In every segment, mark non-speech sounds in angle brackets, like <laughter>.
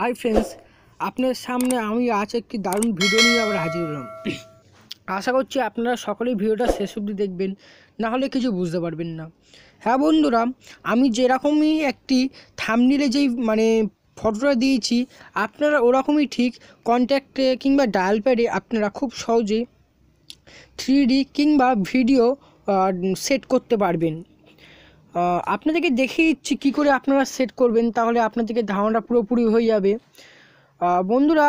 Hi friends আপনার সামনে আমি আজ একটি দারুণ ভিডিও নিয়ে আবার হাজির হলাম আশা করছি আপনারা সকলেই ভিডিওটা শেষ অবধি দেখবেন না হলে কিছু বুঝতে পারবেন না হ্যাঁ বন্ধুরা আমি যেরকমই একটি থামনিলে যেই মানে ফটোটা দিয়েছি আপনারা ওরকমই ঠিক কন্ট্যাক্টে কিংবা ডায়াল প্যাডে আপনারা খুব সহজে থ্রি কিংবা ভিডিও সেট করতে পারবেন আপনাদেরকে দেখিয়ে দিচ্ছি কী করে আপনারা সেট করবেন তাহলে আপনাদেরকে ধারণাটা পুরোপুরি হয়ে যাবে বন্ধুরা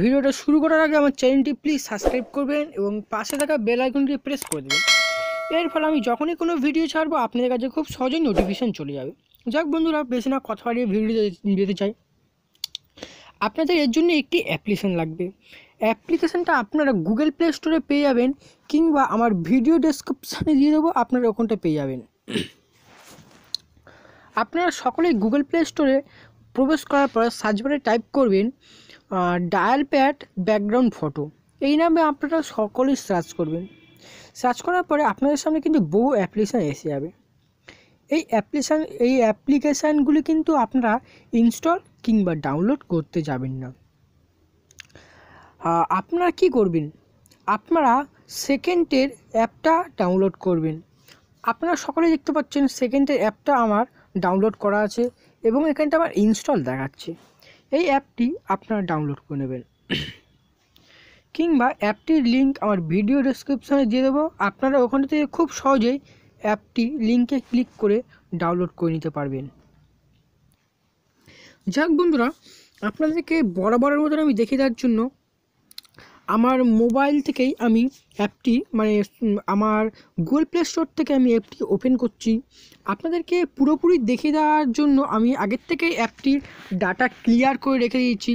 ভিডিওটা শুরু করার আগে আমার চ্যানেলটি প্লিজ সাবস্ক্রাইব করবেন এবং পাশে থাকা বেল আইকনটি প্রেস করে দেবেন এর ফলে আমি যখনই কোনো ভিডিও ছাড়বো আপনাদের কাছে খুব সহজেই নোটিফিকেশান চলে যাবে যাক বন্ধুরা বেশি না কথা বাড়িয়ে ভিডিও যেতে চাই আপনাদের এর জন্য একটি অ্যাপ্লিকেশান লাগবে অ্যাপ্লিকেশানটা আপনারা গুগল প্লে স্টোরে পেয়ে যাবেন কিংবা আমার ভিডিও ডেসক্রিপশানে দিয়ে দেবো আপনারা ওখানটা পেয়ে যাবেন আপনারা সকলেই গুগল প্লে স্টোরে প্রবেশ করার পর সার্চ বারে টাইপ করবেন ডায়াল প্যাড ব্যাকগ্রাউন্ড ফটো এই নামে আপনারা সকলেই সার্চ করবেন সার্চ করার পরে আপনাদের সামনে কিন্তু বহু অ্যাপ্লিকেশান এসে যাবে এই অ্যাপ্লিকেশান এই অ্যাপ্লিকেশানগুলি কিন্তু আপনারা ইনস্টল কিংবা ডাউনলোড করতে যাবেন না আপনারা কি করবেন আপনারা সেকেন্ডের অ্যাপটা ডাউনলোড করবেন আপনারা সকলে দেখতে পাচ্ছেন সেকেন্ডের অ্যাপটা আমার ডাউনলোড করা আছে এবং এখানটা আমার ইনস্টল দেখাচ্ছে এই অ্যাপটি আপনারা ডাউনলোড করে নেবেন কিংবা অ্যাপটির লিঙ্ক আমার ভিডিও ডিসক্রিপশানে দিয়ে দেবো আপনারা ওখান থেকে খুব সহজেই অ্যাপটি লিঙ্কে ক্লিক করে ডাউনলোড করে নিতে পারবেন যাক বন্ধুরা আপনাদেরকে বরাবরের মতন আমি দেখে দেওয়ার জন্য আমার মোবাইল থেকেই আমি অ্যাপটি মানে আমার গুগল প্লে স্টোর থেকে আমি অ্যাপটি ওপেন করছি আপনাদেরকে পুরোপুরি দেখে দেওয়ার জন্য আমি আগের থেকেই অ্যাপটির ডাটা ক্লিয়ার করে রেখে দিয়েছি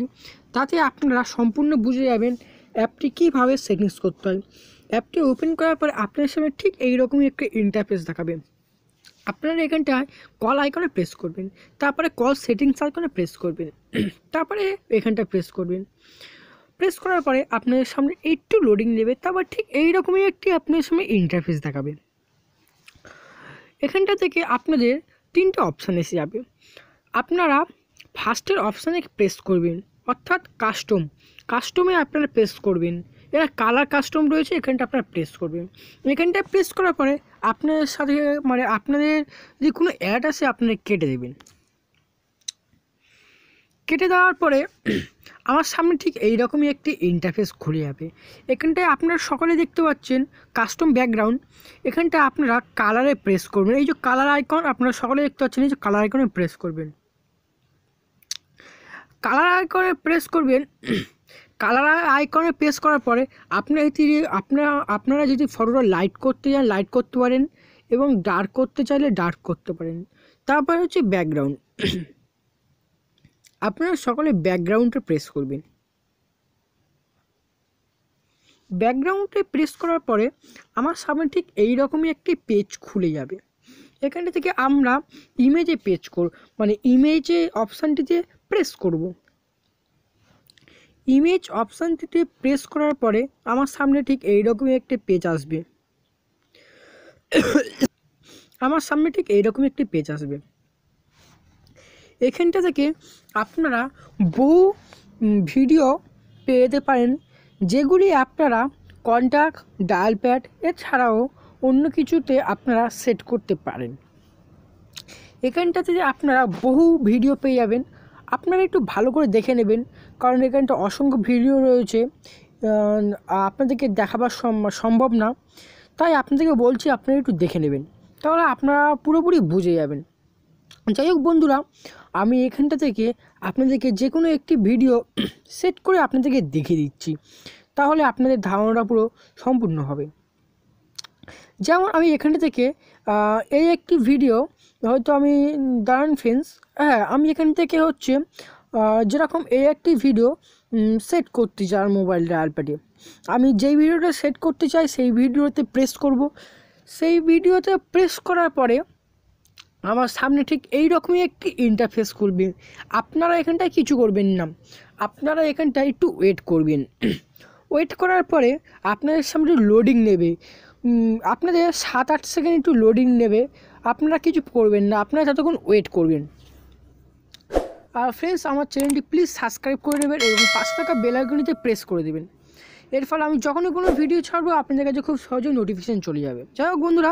তাতে আপনারা সম্পূর্ণ বুঝে যাবেন অ্যাপটি কীভাবে সেটিংস করতে হয় অ্যাপটি ওপেন করার পর আপনার সামনে ঠিক এই রকমই একটা ইন্টারফেস দেখাবে আপনারা এখানটায় কল আইকনে প্রেস করবেন তারপরে কল সেটিংস আইকনে প্রেস করবেন তারপরে এখানটা প্রেস করবেন প্রেস করার পরে আপনার সামনে একটু লোডিং নেবে তারপর ঠিক এই রকমই একটি আপনার সামনে ইন্টারফেস দেখাবে এখানটা থেকে আপনাদের তিনটে অপশান এসে যাবে আপনারা ফার্স্টের অপশানে প্রেস করবেন অর্থাৎ কাস্টম কাস্টমে আপনারা প্রেস করবেন এরা কালার কাস্টম রয়েছে এখানটা আপনারা প্রেস করবেন এখানটা প্রেস করার পরে আপনাদের সাথে মানে আপনাদের যে কোনো অ্যাড আছে আপনারা কেটে দেবেন কেটে দেওয়ার পরে আমার সামনে ঠিক এই রকমই একটি ইন্টারফেস খুলে যাবে এখানটায় আপনারা সকলে দেখতে পাচ্ছেন কাস্টম ব্যাকগ্রাউন্ড এখানটা আপনারা কালারে প্রেস করবেন এই যে কালার আইকন আপনারা সকলে দেখতে পাচ্ছেন এই যে কালার আইকনে প্রেস করবেন কালার আইকনে প্রেস করবেন কালার আইকনে প্রেস করার পরে আপনি এটি আপনারা আপনারা যদি ফটোটা লাইট করতে চান লাইট করতে পারেন এবং ডার্ক করতে চাইলে ডার্ক করতে পারেন তারপরে হচ্ছে ব্যাকগ্রাউন্ড আপনারা সকলে ব্যাকগ্রাউন্ডে প্রেস করবেন ব্যাকগ্রাউন্ডে প্রেস করার পরে আমার সামনে ঠিক এই রকমই একটি পেজ খুলে যাবে এখানে থেকে আমরা ইমেজে পেজ মানে করব মানে ইমেজে অপশানটিতে প্রেস করব ইমেজ অপশানটিতে প্রেস করার পরে আমার সামনে ঠিক এই রকমই একটি পেজ আসবে <coughs> আমার সামনে ঠিক এইরকম একটি পেজ আসবে এখানটা থেকে আপনারা বহু ভিডিও পেয়ে যেতে পারেন যেগুলি আপনারা কন্ট্যাক্ট ডায়াল প্যাড এছাড়াও অন্য কিছুতে আপনারা সেট করতে পারেন এখানটাতে আপনারা বহু ভিডিও পেয়ে যাবেন আপনারা একটু ভালো করে দেখে নেবেন কারণ এখানটা অসংখ্য ভিডিও রয়েছে আপনাদেরকে দেখাবার সম্ভব না তাই আপনাদেরকে বলছি আপনারা একটু দেখে নেবেন তাহলে আপনারা পুরোপুরি বুঝে যাবেন যাই হোক বন্ধুরা আমি এখানটা থেকে আপনাদেরকে যে কোনো একটি ভিডিও সেট <clears throat> করে আপনাদেরকে দেখিয়ে দিচ্ছি তাহলে আপনাদের ধারণাটা পুরো সম্পূর্ণ হবে যেমন আমি এখানটা থেকে এই একটি ভিডিও হয়তো আমি দারান ফ্রেন্স হ্যাঁ আমি এখান থেকে হচ্ছে যেরকম এই একটি ভিডিও সেট করতে চাই মোবাইলটা আইপ্যাডে আমি যেই ভিডিওটা সেট করতে চাই সেই ভিডিওতে প্রেস করব সেই ভিডিওতে প্রেস করার পরে আমার সামনে ঠিক এই রকমই একটি ইন্টারফেস খুলবে আপনারা এখানটায় কিছু করবেন না আপনারা এখানটায় একটু ওয়েট করবেন ওয়েট <clears throat> করার পরে আপনাদের সামনে লোডিং নেবে আপনাদের সাত আট সেকেন্ড একটু লোডিং নেবে আপনারা কিছু করবেন না আপনারা ততক্ষণ ওয়েট করবেন আর ফ্রেন্ডস আমার চ্যানেলটি প্লিজ সাবস্ক্রাইব করে নেবেন এবং পাঁচ টাকা বেলাগুনিতে প্রেস করে দেবেন এর ফলে আমি যখনই কোনো ভিডিও ছাড়বো আপনাদের কাছে খুব সহজেই নোটিফিকেশান চলে যাবে যাই হোক বন্ধুরা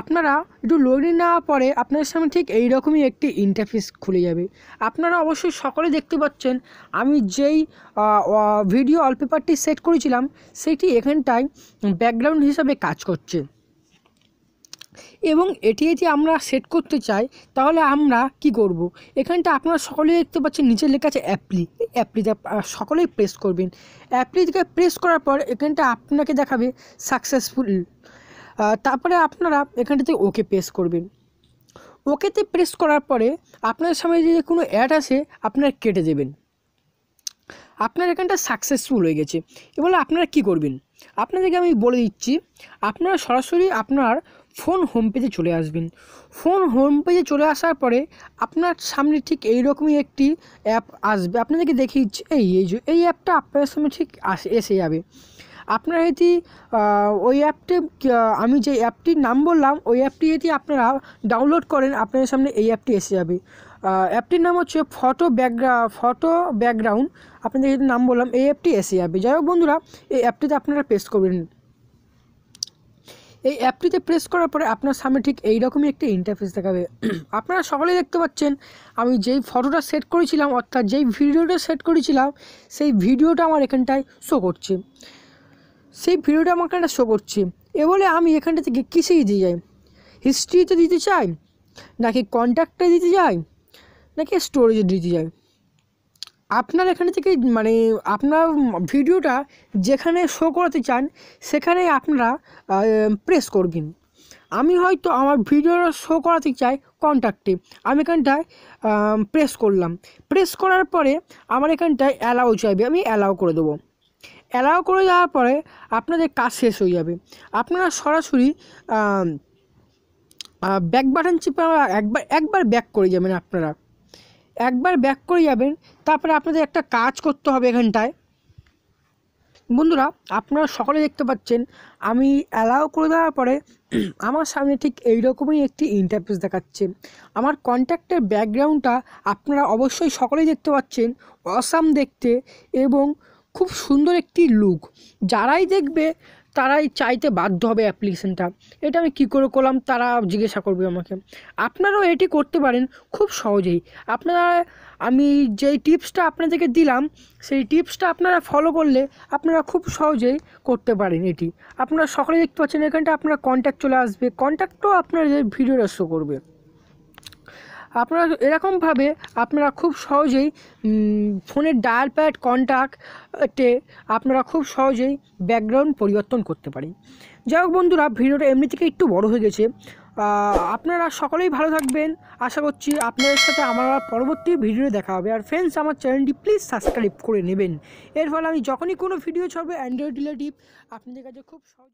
আপনারা একটু লড়ি না পরে আপনাদের সামনে ঠিক এই রকমই একটি ইন্টারফেস খুলে যাবে আপনারা অবশ্যই সকলে দেখতে পাচ্ছেন আমি যেই ভিডিও অলপেপারটি সেট করেছিলাম সেটি এখানটায় ব্যাকগ্রাউন্ড হিসাবে কাজ করছে এবং এটি যদি আমরা সেট করতে চাই তাহলে আমরা কি করব। এখানটা আপনারা সকলেই দেখতে পাচ্ছেন নিচে লেখা আছে অ্যাপ্লি অ্যাপ্লিটা সকলেই প্রেস করবেন অ্যাপ্লিটাকে প্রেস করার পর এখানটা আপনাকে দেখাবে সাকসেসফুল তারপরে আপনারা এখানটাতে ওকে প্রেস করবেন ওকেতে প্রেস করার পরে আপনার সামনে যে কোনো অ্যাড আসে আপনারা কেটে দেবেন আপনার এখানটা সাকসেসফুল হয়ে গেছে এবার আপনারা কি করবেন আপনাদেরকে আমি বলে দিচ্ছি আপনারা সরাসরি আপনার ফোন হোম পেজে চলে আসবেন ফোন হোম পেজে চলে আসার পরে আপনার সামনে ঠিক এই রকমই একটি অ্যাপ আসবে আপনাদেরকে দেখি এই এই যে এই অ্যাপটা আপনার সামনে ঠিক এসে যাবে আপনারা যদি ওই অ্যাপটি আমি যে অ্যাপটির নাম বললাম ওই অ্যাপটি যদি আপনারা ডাউনলোড করেন আপনাদের সামনে এই অ্যাপটি এসে যাবে অ্যাপটির নাম হচ্ছে ফটো ব্যাকগ্রা ফটো ব্যাকগ্রাউন্ড আপনাদের নাম বললাম এই অ্যাপটি এসে যাবে যাই হোক বন্ধুরা এই অ্যাপটিতে আপনারা পেস্ট করবেন এই অ্যাপটিতে প্রেস করার পরে আপনার সামনে ঠিক এইরকমই একটি ইন্টারফেস দেখাবে <clears throat> আপনারা সকলেই দেখতে পাচ্ছেন আমি যেই ফটোটা সেট করেছিলাম অর্থাৎ যেই ভিডিওটা সেট করেছিলাম সেই ভিডিওটা আমার এখানটায় শো করছে সেই ভিডিওটা আমার এখানটা শো করছে এ বলে আমি এখানটা থেকে কিসে দিতে যাই হিস্ট্রিতে দিতে চাই নাকি কন্ট্যাক্টে দিতে যাই নাকি স্টোরেজে দিতে যায় আপনার এখানে থেকে মানে আপনার ভিডিওটা যেখানে শো করাতে চান সেখানে আপনারা প্রেস করবেন আমি হয়তো আমার ভিডিওটা শো করাতে চাই কন্ট্যাক্টে আমি এখানটায় প্রেস করলাম প্রেস করার পরে আমার এখানটায় অ্যালাউ চাইবে আমি অ্যালাউ করে দেবো অ্যালাউ করে যাওয়ার পরে আপনাদের কাজ শেষ হয়ে যাবে আপনারা সরাসরি ব্যাক বাটন চিপে একবার একবার ব্যাক করে যাবেন আপনারা একবার ব্যাক করে যাবেন তারপরে আপনাদের একটা কাজ করতে হবে এখানটায় বন্ধুরা আপনারা সকলে দেখতে পাচ্ছেন আমি অ্যালাউ করে দেওয়ার পরে <clears throat> আমার সামনে ঠিক এইরকমই একটি ইন্টারফেস দেখাচ্ছে আমার কন্ট্যাক্টের ব্যাকগ্রাউন্ডটা আপনারা অবশ্যই সকলেই দেখতে পাচ্ছেন অসাম দেখতে এবং খুব সুন্দর একটি লুক যারাই দেখবে তারাই চাইতে বাধ্য হবে অ্যাপ্লিকেশানটা এটা আমি কী করে করলাম তারা জিজ্ঞাসা করবে আমাকে আপনারাও এটি করতে পারেন খুব সহজেই আপনারা আমি যেই টিপসটা আপনাদেরকে দিলাম সেই টিপসটা আপনারা ফলো করলে আপনারা খুব সহজেই করতে পারেন এটি আপনারা সকলে দেখতে পাচ্ছেন এখানটা আপনার কন্ট্যাক্ট চলে আসবে কন্ট্যাক্টও আপনারা ভিডিওটা শো করবে আপনারা এরকমভাবে আপনারা খুব সহজেই ফোনের ডায়াল প্যাড কন্ট্যাক্টে আপনারা খুব সহজেই ব্যাকগ্রাউন্ড পরিবর্তন করতে পারেন যাই হোক বন্ধুরা ভিডিওটা এমনি থেকে একটু বড় হয়ে গেছে আপনারা সকলেই ভালো থাকবেন আশা করছি আপনাদের সাথে আমার পরবর্তী ভিডিও দেখা হবে আর ফ্রেন্ডস আমার চ্যানেলটি প্লিজ সাবস্ক্রাইব করে নেবেন এর ফলে আমি যখনই কোনো ভিডিও ছাড়বো অ্যান্ড্রয়েড রিলেটিভ আপনাদের কাছে খুব সহজ